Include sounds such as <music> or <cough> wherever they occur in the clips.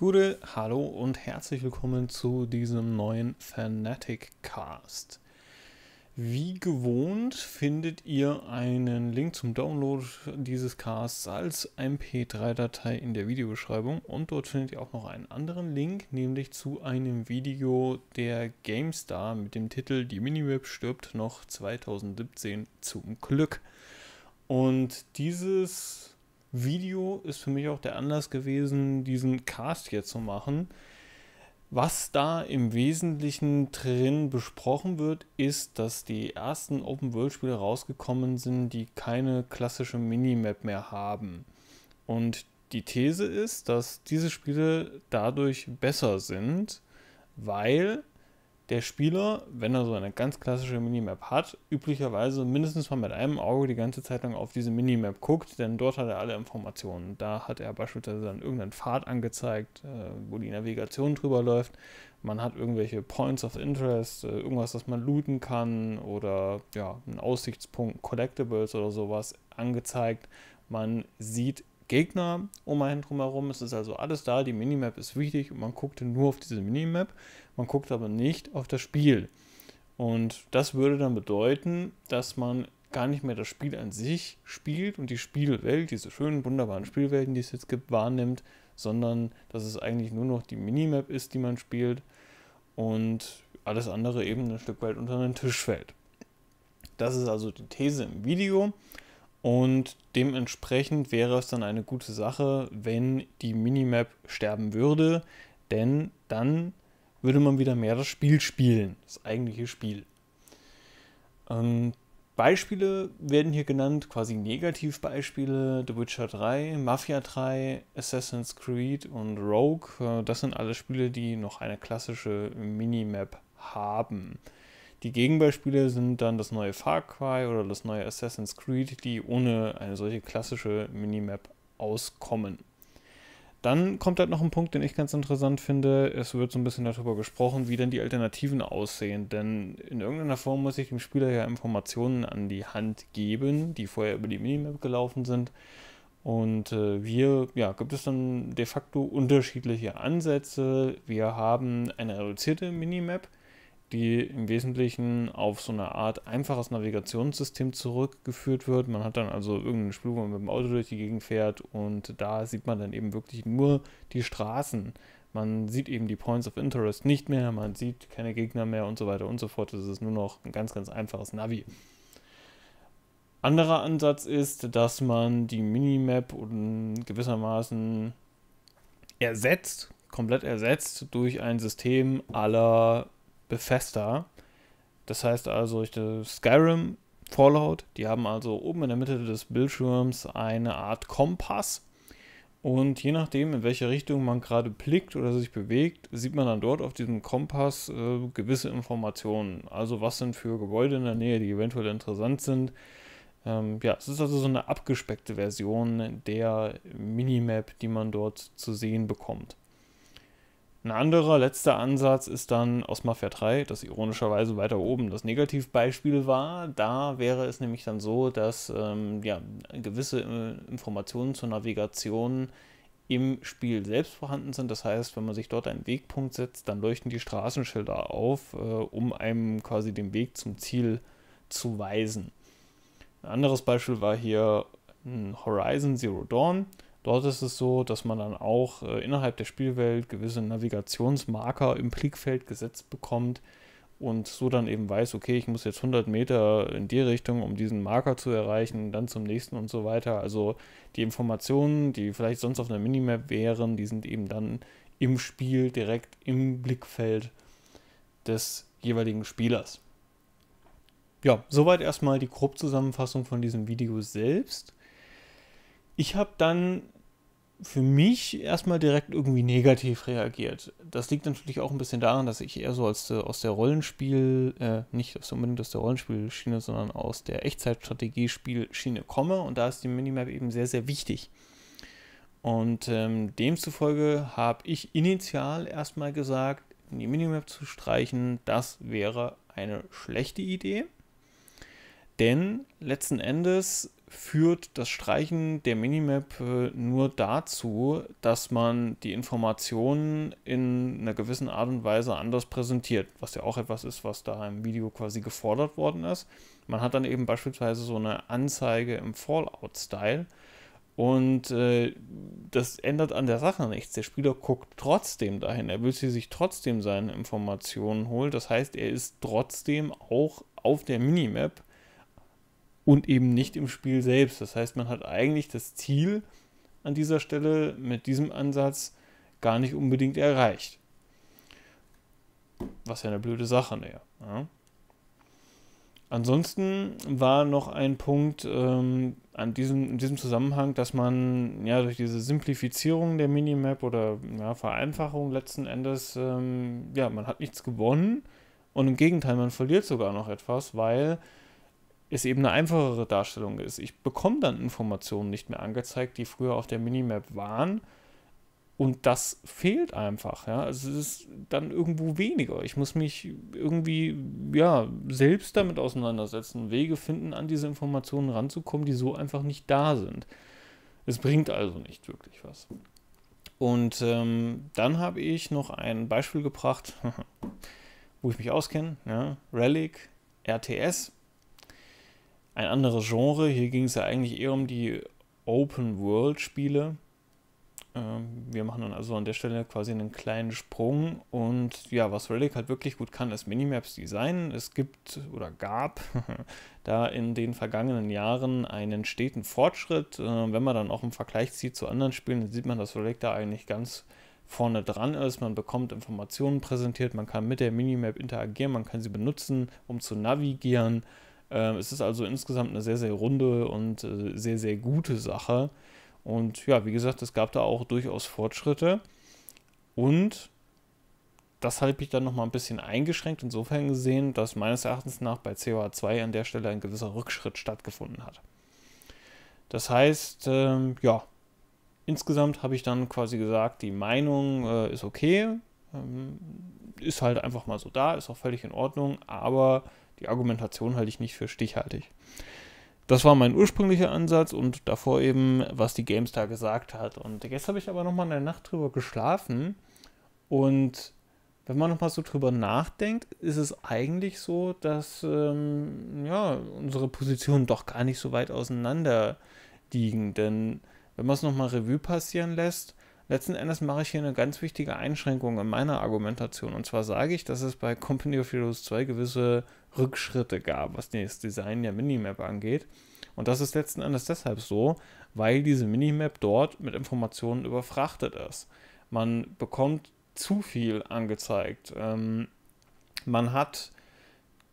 Gute, hallo und herzlich willkommen zu diesem neuen Fanatic Cast. Wie gewohnt findet ihr einen Link zum Download dieses Casts als MP3-Datei in der Videobeschreibung und dort findet ihr auch noch einen anderen Link, nämlich zu einem Video der GameStar mit dem Titel Die Minimap stirbt noch 2017 zum Glück. Und dieses Video ist für mich auch der Anlass gewesen, diesen Cast hier zu machen. Was da im Wesentlichen drin besprochen wird, ist, dass die ersten Open-World-Spiele rausgekommen sind, die keine klassische Minimap mehr haben. Und die These ist, dass diese Spiele dadurch besser sind, weil der Spieler, wenn er so eine ganz klassische Minimap hat, üblicherweise mindestens mal mit einem Auge die ganze Zeit lang auf diese Minimap guckt, denn dort hat er alle Informationen. Da hat er beispielsweise dann irgendeinen Pfad angezeigt, äh, wo die Navigation drüber läuft. Man hat irgendwelche Points of Interest, äh, irgendwas, das man looten kann oder ja, einen Aussichtspunkt, Collectibles oder sowas angezeigt. Man sieht Gegner um einen drumherum. Es ist also alles da, die Minimap ist wichtig und man guckte nur auf diese Minimap, man guckt aber nicht auf das Spiel. Und das würde dann bedeuten, dass man gar nicht mehr das Spiel an sich spielt und die Spielwelt, diese schönen, wunderbaren Spielwelten, die es jetzt gibt, wahrnimmt, sondern dass es eigentlich nur noch die Minimap ist, die man spielt und alles andere eben ein Stück weit unter den Tisch fällt. Das ist also die These im Video. Und dementsprechend wäre es dann eine gute Sache, wenn die Minimap sterben würde, denn dann würde man wieder mehr das Spiel spielen, das eigentliche Spiel. Ähm, Beispiele werden hier genannt, quasi Negativbeispiele, The Witcher 3, Mafia 3, Assassin's Creed und Rogue. Äh, das sind alle Spiele, die noch eine klassische Minimap haben. Die Gegenbeispiele sind dann das neue Far Cry oder das neue Assassin's Creed, die ohne eine solche klassische Minimap auskommen. Dann kommt halt noch ein Punkt, den ich ganz interessant finde. Es wird so ein bisschen darüber gesprochen, wie denn die Alternativen aussehen. Denn in irgendeiner Form muss ich dem Spieler ja Informationen an die Hand geben, die vorher über die Minimap gelaufen sind. Und äh, wir, ja, gibt es dann de facto unterschiedliche Ansätze. Wir haben eine reduzierte Minimap, die im Wesentlichen auf so eine Art einfaches Navigationssystem zurückgeführt wird. Man hat dann also irgendeinen Spur, wo man mit dem Auto durch die Gegend fährt und da sieht man dann eben wirklich nur die Straßen. Man sieht eben die Points of Interest nicht mehr, man sieht keine Gegner mehr und so weiter und so fort. Das ist nur noch ein ganz, ganz einfaches Navi. Anderer Ansatz ist, dass man die Minimap gewissermaßen ersetzt, komplett ersetzt durch ein System aller Bethesda. Das heißt also, ich, Skyrim, Fallout, die haben also oben in der Mitte des Bildschirms eine Art Kompass. Und je nachdem, in welche Richtung man gerade blickt oder sich bewegt, sieht man dann dort auf diesem Kompass äh, gewisse Informationen. Also was sind für Gebäude in der Nähe, die eventuell interessant sind. Ähm, ja, es ist also so eine abgespeckte Version der Minimap, die man dort zu sehen bekommt. Ein anderer letzter Ansatz ist dann aus Mafia 3, das ironischerweise weiter oben das Negativbeispiel war. Da wäre es nämlich dann so, dass ähm, ja, gewisse äh, Informationen zur Navigation im Spiel selbst vorhanden sind. Das heißt, wenn man sich dort einen Wegpunkt setzt, dann leuchten die Straßenschilder auf, äh, um einem quasi den Weg zum Ziel zu weisen. Ein anderes Beispiel war hier hm, Horizon Zero Dawn. Dort ist es so, dass man dann auch äh, innerhalb der Spielwelt gewisse Navigationsmarker im Blickfeld gesetzt bekommt und so dann eben weiß, okay, ich muss jetzt 100 Meter in die Richtung, um diesen Marker zu erreichen, dann zum nächsten und so weiter. Also die Informationen, die vielleicht sonst auf einer Minimap wären, die sind eben dann im Spiel direkt im Blickfeld des jeweiligen Spielers. Ja, soweit erstmal die Grobzusammenfassung von diesem Video selbst. Ich habe dann für mich erstmal direkt irgendwie negativ reagiert. Das liegt natürlich auch ein bisschen daran, dass ich eher so als, äh, aus der Rollenspiel, äh, nicht aus, unbedingt aus der Rollenspielschiene, sondern aus der Echtzeitstrategie-Spielschiene komme und da ist die Minimap eben sehr, sehr wichtig. Und ähm, demzufolge habe ich initial erstmal gesagt, die Minimap zu streichen, das wäre eine schlechte Idee. Denn letzten Endes führt das Streichen der Minimap äh, nur dazu, dass man die Informationen in einer gewissen Art und Weise anders präsentiert, was ja auch etwas ist, was da im Video quasi gefordert worden ist. Man hat dann eben beispielsweise so eine Anzeige im Fallout-Style und äh, das ändert an der Sache nichts. Der Spieler guckt trotzdem dahin, er will sie sich trotzdem seine Informationen holen, das heißt, er ist trotzdem auch auf der Minimap und eben nicht im Spiel selbst. Das heißt, man hat eigentlich das Ziel an dieser Stelle mit diesem Ansatz gar nicht unbedingt erreicht. Was ja eine blöde Sache wäre. Ja. Ansonsten war noch ein Punkt ähm, an diesem, in diesem Zusammenhang, dass man ja durch diese Simplifizierung der Minimap oder ja, Vereinfachung letzten Endes, ähm, ja, man hat nichts gewonnen und im Gegenteil, man verliert sogar noch etwas, weil es eben eine einfachere Darstellung ist. Ich bekomme dann Informationen nicht mehr angezeigt, die früher auf der Minimap waren. Und das fehlt einfach. Ja? Also es ist dann irgendwo weniger. Ich muss mich irgendwie ja, selbst damit auseinandersetzen, Wege finden, an diese Informationen ranzukommen, die so einfach nicht da sind. Es bringt also nicht wirklich was. Und ähm, dann habe ich noch ein Beispiel gebracht, <laughs> wo ich mich auskenne. Ja? Relic, RTS, ein anderes Genre. Hier ging es ja eigentlich eher um die Open-World-Spiele. Ähm, wir machen dann also an der Stelle quasi einen kleinen Sprung. Und ja, was Relic halt wirklich gut kann, ist Minimaps Design. Es gibt oder gab <laughs> da in den vergangenen Jahren einen steten Fortschritt. Äh, wenn man dann auch im Vergleich zieht zu anderen Spielen, dann sieht man, dass Relic da eigentlich ganz vorne dran ist, man bekommt Informationen präsentiert, man kann mit der Minimap interagieren, man kann sie benutzen, um zu navigieren. Ähm, es ist also insgesamt eine sehr, sehr runde und äh, sehr, sehr gute Sache. Und ja, wie gesagt, es gab da auch durchaus Fortschritte. Und das habe ich dann nochmal ein bisschen eingeschränkt, insofern gesehen, dass meines Erachtens nach bei COA2 an der Stelle ein gewisser Rückschritt stattgefunden hat. Das heißt, ähm, ja, insgesamt habe ich dann quasi gesagt, die Meinung äh, ist okay, ähm, ist halt einfach mal so da, ist auch völlig in Ordnung, aber die Argumentation halte ich nicht für stichhaltig. Das war mein ursprünglicher Ansatz und davor eben, was die Games da gesagt hat. Und jetzt habe ich aber nochmal eine Nacht drüber geschlafen. Und wenn man nochmal so drüber nachdenkt, ist es eigentlich so, dass ähm, ja, unsere Positionen doch gar nicht so weit auseinander liegen. Denn wenn man es nochmal Revue passieren lässt, Letzten Endes mache ich hier eine ganz wichtige Einschränkung in meiner Argumentation. Und zwar sage ich, dass es bei Company of Heroes 2 gewisse Rückschritte gab, was das Design der Minimap angeht. Und das ist letzten Endes deshalb so, weil diese Minimap dort mit Informationen überfrachtet ist. Man bekommt zu viel angezeigt. Ähm, man hat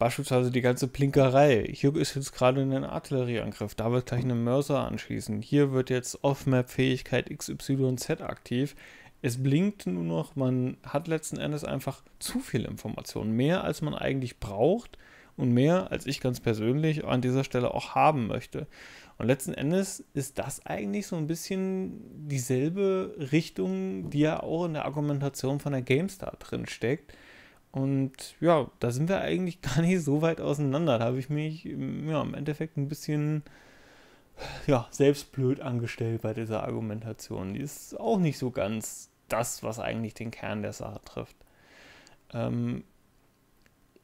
Beispielsweise die ganze Plinkerei. Hier ist jetzt gerade ein Artillerieangriff, da wird gleich eine Mörser anschließen. Hier wird jetzt Off-Map-Fähigkeit XYZ aktiv. Es blinkt nur noch, man hat letzten Endes einfach zu viel Informationen. Mehr als man eigentlich braucht und mehr als ich ganz persönlich an dieser Stelle auch haben möchte. Und letzten Endes ist das eigentlich so ein bisschen dieselbe Richtung, die ja auch in der Argumentation von der GameStar drin steckt und ja, da sind wir eigentlich <laughs> gar nicht so weit auseinander. Da habe ich mich mm, ja, im Endeffekt ein bisschen ja, selbst blöd angestellt bei dieser Argumentation. Die ist auch nicht so ganz das, was eigentlich den Kern der Sache trifft. Ähm,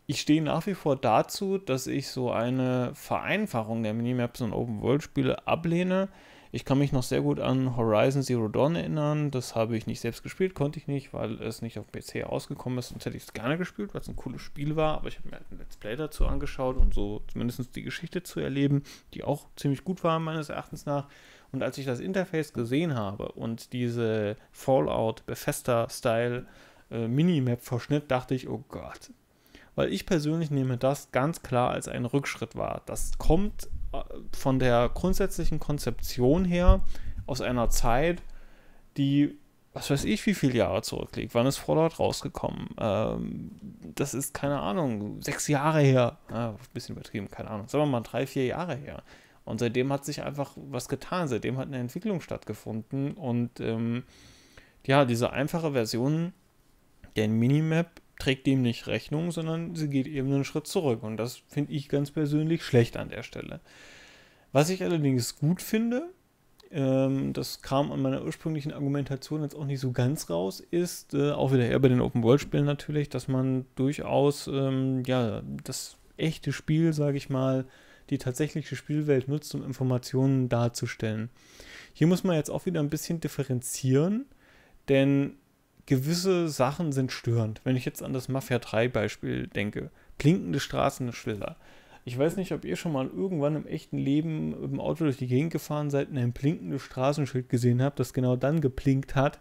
ich stehe nach wie vor dazu, dass ich so eine Vereinfachung der Minimaps und Open World Spiele ablehne. Ich kann mich noch sehr gut an Horizon Zero Dawn erinnern. Das habe ich nicht selbst gespielt, konnte ich nicht, weil es nicht auf PC ausgekommen ist. Sonst hätte ich es gerne gespielt, weil es ein cooles Spiel war. Aber ich habe mir halt ein Let's Play dazu angeschaut, um so zumindest die Geschichte zu erleben, die auch ziemlich gut war, meines Erachtens nach. Und als ich das Interface gesehen habe und diese Fallout befester style äh, Minimap-Verschnitt, dachte ich, oh Gott, weil ich persönlich nehme das ganz klar als einen Rückschritt wahr. Das kommt äh, von der grundsätzlichen Konzeption her aus einer Zeit, die, was weiß ich, wie viele Jahre zurückliegt. Wann ist Fallout rausgekommen? Ähm, das ist, keine Ahnung, sechs Jahre her. ein bisschen übertrieben, keine Ahnung. Sagen wir mal drei, vier Jahre her. Und seitdem hat sich einfach was getan. Seitdem hat eine Entwicklung stattgefunden. Und ähm, ja, diese einfache Version der Minimap trägt dem nicht Rechnung, sondern sie geht eben einen Schritt zurück. Und das finde ich ganz persönlich schlecht an der Stelle. Was ich allerdings gut finde, ähm, das kam an meiner ursprünglichen Argumentation jetzt auch nicht so ganz raus, ist äh, auch wieder eher bei den Open-World-Spielen natürlich, dass man durchaus ähm, ja, das echte Spiel, sage ich mal, die tatsächliche Spielwelt nutzt, um Informationen darzustellen. Hier muss man jetzt auch wieder ein bisschen differenzieren, denn gewisse Sachen sind störend. Wenn ich jetzt an das Mafia 3 Beispiel denke, blinkende Straßenschilder. Ich weiß nicht, ob ihr schon mal irgendwann im echten Leben mit dem Auto durch die Gegend gefahren seid und ein blinkendes Straßenschild gesehen habt, das genau dann geplinkt hat,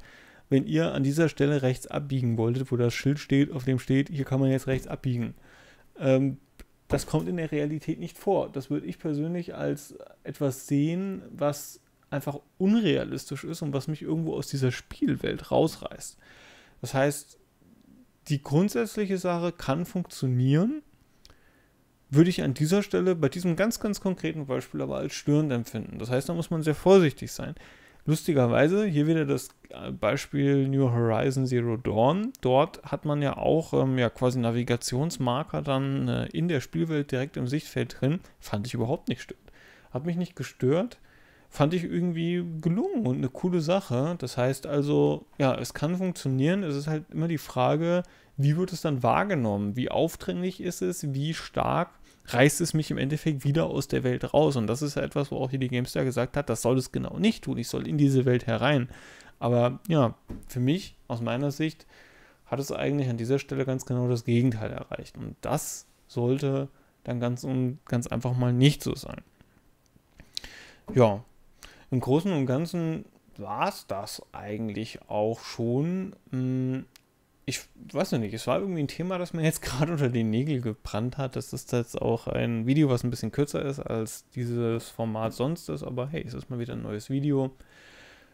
wenn ihr an dieser Stelle rechts abbiegen wolltet, wo das Schild steht, auf dem steht, hier kann man jetzt rechts abbiegen. Ähm, das kommt in der Realität nicht vor. Das würde ich persönlich als etwas sehen, was einfach unrealistisch ist und was mich irgendwo aus dieser Spielwelt rausreißt. Das heißt, die grundsätzliche Sache kann funktionieren, würde ich an dieser Stelle bei diesem ganz, ganz konkreten Beispiel aber als störend empfinden. Das heißt, da muss man sehr vorsichtig sein. Lustigerweise, hier wieder das äh, Beispiel New Horizon Zero Dawn. Dort hat man ja auch ähm, ja, quasi Navigationsmarker dann äh, in der Spielwelt direkt im Sichtfeld drin. Fand ich überhaupt nicht störend. Hat mich nicht gestört fand ich irgendwie gelungen und eine coole Sache. Das heißt also, ja, es kann funktionieren. Es ist halt immer die Frage, wie wird es dann wahrgenommen? Wie aufdringlich ist es? Wie stark reißt es mich im Endeffekt wieder aus der Welt raus? Und das ist ja etwas, wo auch hier die GameStar gesagt hat, das soll es genau nicht tun. Ich soll in diese Welt herein. Aber ja, für mich, aus meiner Sicht, hat es eigentlich an dieser Stelle ganz genau das Gegenteil erreicht. Und das sollte dann ganz, ganz einfach mal nicht so sein. Ja, im Großen und Ganzen war es das eigentlich auch schon. Hm, ich weiß noch nicht, es war irgendwie ein Thema, das mir jetzt <laughs> gerade unter den Nägel gebrannt hat. Das ist jetzt auch ein Video, was ein bisschen kürzer ist als dieses Format sonst ist, aber hey, es ist mal wieder ein neues Video.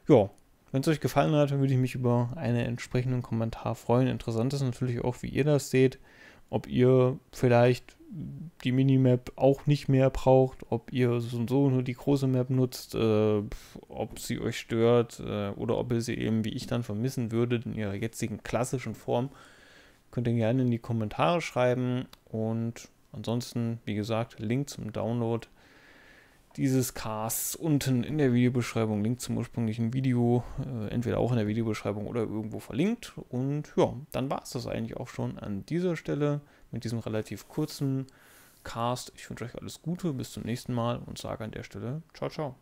Ja, wenn es euch gefallen hat, würde ich mich über einen entsprechenden Kommentar freuen. Interessant ist natürlich auch, wie ihr das seht, ob ihr vielleicht die Minimap auch nicht mehr braucht, ob ihr so und so nur die große Map nutzt, äh, ob sie euch stört äh, oder ob ihr sie eben, wie ich dann vermissen würdet, in ihrer jetzigen klassischen Form, könnt ihr gerne in die Kommentare schreiben und ansonsten, wie gesagt, Link zum Download dieses Casts unten in der Videobeschreibung, Link zum ursprünglichen Video, äh, entweder auch in der Videobeschreibung oder irgendwo verlinkt und ja, dann war es das eigentlich auch schon an dieser Stelle mit diesem relativ kurzen Cast. Ich wünsche euch alles Gute, bis zum nächsten Mal und sage an der Stelle, ciao, ciao.